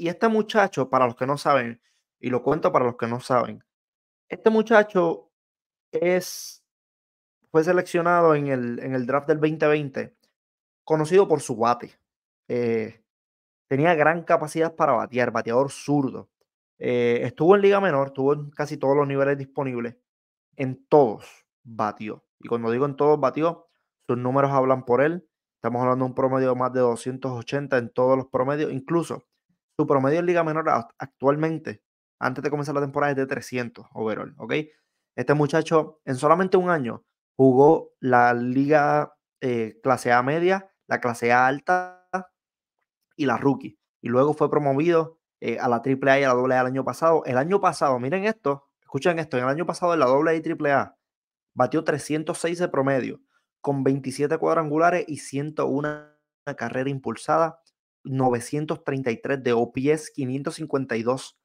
Y este muchacho, para los que no saben, y lo cuento para los que no saben, este muchacho es, fue seleccionado en el, en el draft del 2020, conocido por su bate. Eh, tenía gran capacidad para batear, bateador zurdo. Eh, estuvo en Liga Menor, estuvo en casi todos los niveles disponibles. En todos batió. Y cuando digo en todos batió, sus números hablan por él. Estamos hablando de un promedio de más de 280 en todos los promedios. Incluso su promedio en Liga Menor actualmente, antes de comenzar la temporada, es de 300 overall, ¿ok? Este muchacho en solamente un año jugó la Liga eh, Clase A media, la Clase A alta y la rookie. Y luego fue promovido eh, a la AAA y a la A el año pasado. El año pasado, miren esto, escuchen esto, en el año pasado en la A y AAA batió 306 de promedio, con 27 cuadrangulares y 101 carrera impulsada 933 de OPS, 552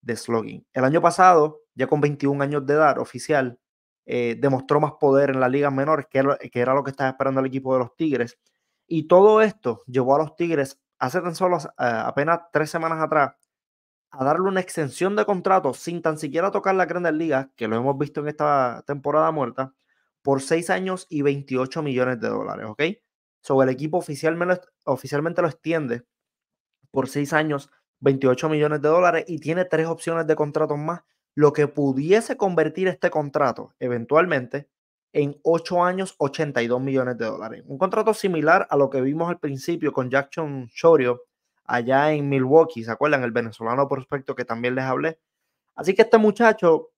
de Slugging. El año pasado, ya con 21 años de edad oficial, eh, demostró más poder en las ligas menores, que era, lo que estaba esperando el equipo de los Tigres. Y todo esto llevó a los Tigres, hace tan solo ah, apenas tres semanas atrás, a darle una extensión de contrato sin tan siquiera tocar las grandes ligas, que lo hemos visto en esta temporada muerta, por 6 años y 28 millones de dólares, ¿ok? Sobre el equipo oficialmente, lo extiende por seis años, 28 millones de dólares y tiene tres opciones de contratos más, lo que pudiese convertir este contrato eventualmente en ocho años 82 millones de dólares. Un contrato similar a lo que vimos al principio con Jackson Chorio allá en Milwaukee, ¿se acuerdan? El venezolano prospecto que también les hablé. Así que este muchacho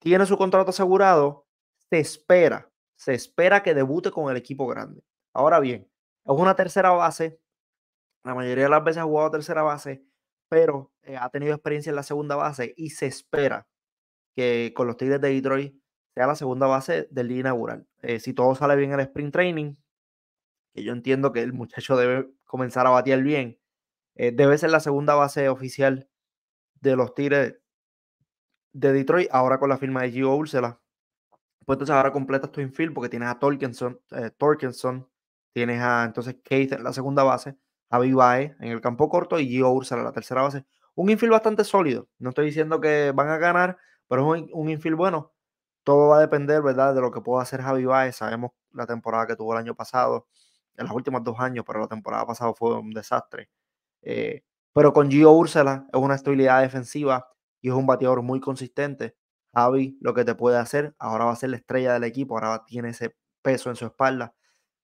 tiene su contrato asegurado, se espera, se espera que debute con el equipo grande. Ahora bien, es una tercera base. La mayoría de las veces ha jugado tercera base, pero eh, ha tenido experiencia en la segunda base y se espera que con los Tigres de Detroit sea la segunda base del día inaugural. Eh, si todo sale bien en el sprint training, que yo entiendo que el muchacho debe comenzar a batear bien, eh, debe ser la segunda base oficial de los Tigres de Detroit, ahora con la firma de Gio Úrsela. Pues entonces ahora completas tu infield porque tienes a Tienes a entonces Keith en la segunda base, Javi Baez en el campo corto y Gio Ursula en la tercera base. Un infield bastante sólido. No estoy diciendo que van a ganar, pero es un, infield bueno. Todo va a depender, ¿verdad?, de lo que pueda hacer Javi Baez. Sabemos la temporada que tuvo el año pasado, en los últimos dos años, pero la temporada pasada fue un desastre. Eh, pero con Gio Úrsala, es una estabilidad defensiva y es un bateador muy consistente. Javi, lo que te puede hacer, ahora va a ser la estrella del equipo, ahora tiene ese peso en su espalda.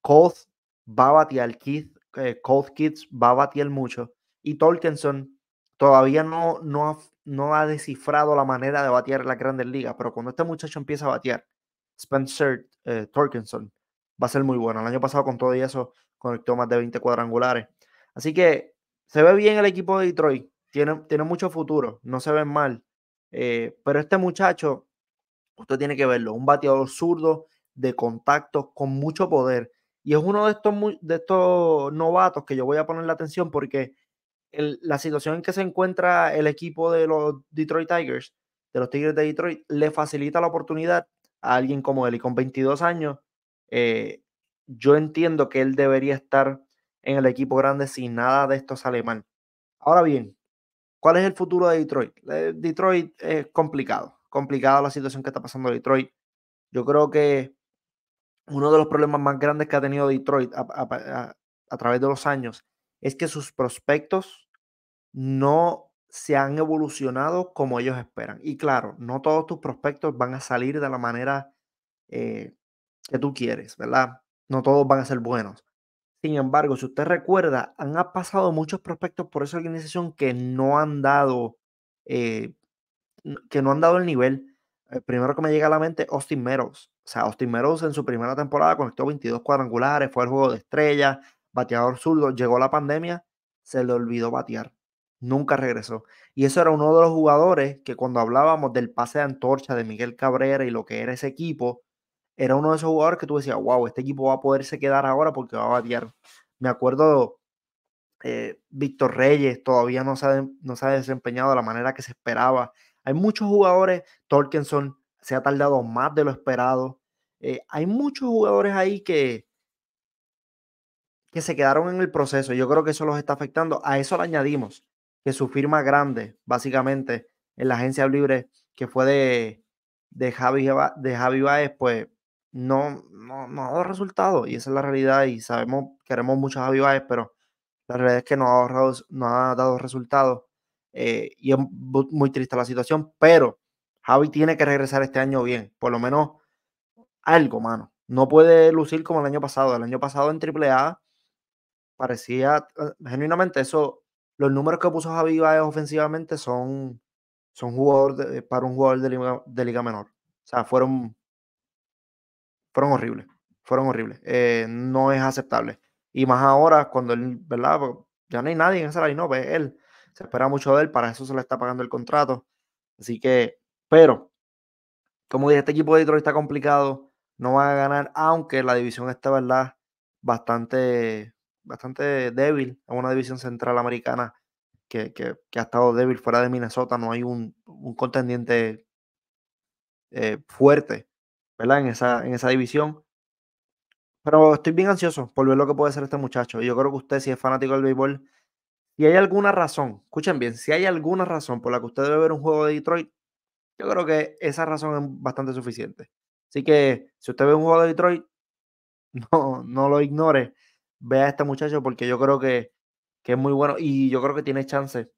Koth, va a batear, Keith, eh, Cold Kids va a batear mucho y tolkienson todavía no, no, ha, no ha descifrado la manera de batear en las grandes ligas, pero cuando este muchacho empieza a batear, Spencer eh, tolkienson va a ser muy bueno. El año pasado con todo y eso conectó más de 20 cuadrangulares. Así que se ve bien el equipo de Detroit, tiene, tiene mucho futuro, no se ven mal, eh, pero este muchacho, usted tiene que verlo, un bateador zurdo de contacto con mucho poder y es uno de estos, de estos novatos que yo voy a poner la atención porque la situación en que se encuentra el equipo de los Detroit Tigers, de los Tigres de Detroit, le facilita la oportunidad a alguien como él. Y con 22 años, eh, yo entiendo que él debería estar en el equipo grande sin nada de estos alemanes, Ahora bien, ¿cuál es el futuro de Detroit? Eh, Detroit es complicado, complicada la situación que está pasando Detroit. Yo creo que uno de los problemas más grandes que ha tenido Detroit a, través de los años es que sus prospectos no se han evolucionado como ellos esperan. Y claro, no todos tus prospectos van a salir de la manera eh, que tú quieres, ¿verdad? No todos van a ser buenos. Sin embargo, si usted recuerda, han pasado muchos prospectos por esa organización que no han dado, eh, que no han dado el nivel. Eh, primero que me llega a la mente, Austin Meadows o sea, Austin en su primera temporada conectó 22 cuadrangulares, fue el juego de estrella, bateador zurdo, llegó la pandemia, se le olvidó batear, nunca regresó. Y eso era uno de los jugadores que cuando hablábamos del pase de antorcha de Miguel Cabrera y lo que era ese equipo, era uno de esos jugadores que tú decías, wow, este equipo va a poderse quedar ahora porque va a batear. Me acuerdo, eh, Víctor Reyes todavía no se, ha, desempeñado de la manera que se esperaba. Hay muchos jugadores, Tolkienson, se ha tardado más de lo esperado. Eh, hay muchos jugadores ahí que, que se quedaron en el proceso. Yo creo que eso los está afectando. A eso le añadimos que su firma grande, básicamente, en la agencia libre que fue de, de, Javi, de Javi Baez, pues no, no, ha dado resultado. Y esa es la realidad. Y sabemos, queremos mucho a Javi Baez, pero la realidad es que no ha, no ha dado resultado eh, y es muy triste la situación, pero Javi tiene que regresar este año bien, por lo menos algo, mano. No puede lucir como el año pasado. El año pasado en AAA parecía, eh, genuinamente, eso, los números que puso Javi Baez ofensivamente son, son jugador eh, para un jugador de liga, menor. O sea, fueron, fueron horribles. Fueron horribles. Eh, no es aceptable. Y más ahora, cuando él, ¿verdad? Pues, ya no hay nadie en esa line no, ve él. Se espera mucho de él, para eso se le está pagando el contrato. Así que pero, como dije, este equipo de Detroit está complicado, no van a ganar, aunque la división está, ¿verdad? Bastante, bastante débil, es una división central americana que, ha estado débil fuera de Minnesota, no hay un, contendiente eh, fuerte, ¿verdad? En esa, en esa división. Pero estoy bien ansioso por ver lo que puede ser este muchacho. Y yo creo que usted, si es fanático del béisbol, y hay alguna razón, escuchen bien, si hay alguna razón por la que usted debe ver un juego de Detroit, yo creo que esa razón es bastante suficiente. Así que si usted ve un juego de Detroit, no, no lo ignore. Vea a este muchacho porque yo creo que, es muy bueno y yo creo que tiene chance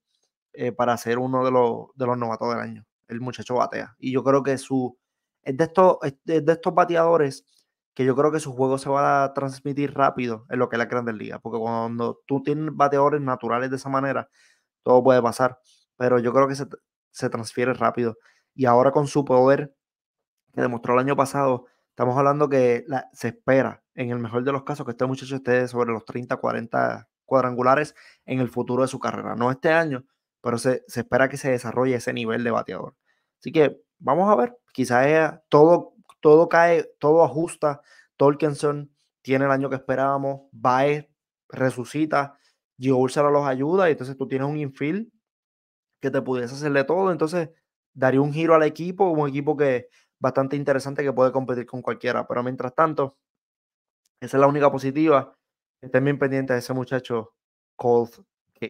eh, para ser uno de los, de los novatos del año. El muchacho batea. Y yo creo que su. Es de estos, de estos bateadores que yo creo que su juego se va a transmitir rápido en lo que es la del Liga. Porque cuando tú tienes bateadores naturales de esa manera, todo puede pasar. Pero yo creo que se, se transfiere rápido y ahora con su poder que demostró el año pasado, estamos hablando que se espera, en el mejor de los casos, que este muchacho esté sobre los 30, 40 cuadrangulares en el futuro de su carrera. No este año, pero se, espera que se desarrolle ese nivel de bateador. Así que vamos a ver, quizás todo, todo cae, todo ajusta. Tolkienson tiene el año que esperábamos, Baez resucita, Gio Úrsula los ayuda y entonces tú tienes un infield que te pudiese hacerle todo. Entonces, daría un giro al equipo, un equipo que bastante interesante que puede competir con cualquiera. Pero mientras tanto, esa es la única positiva. Estén bien pendientes de ese muchacho Colt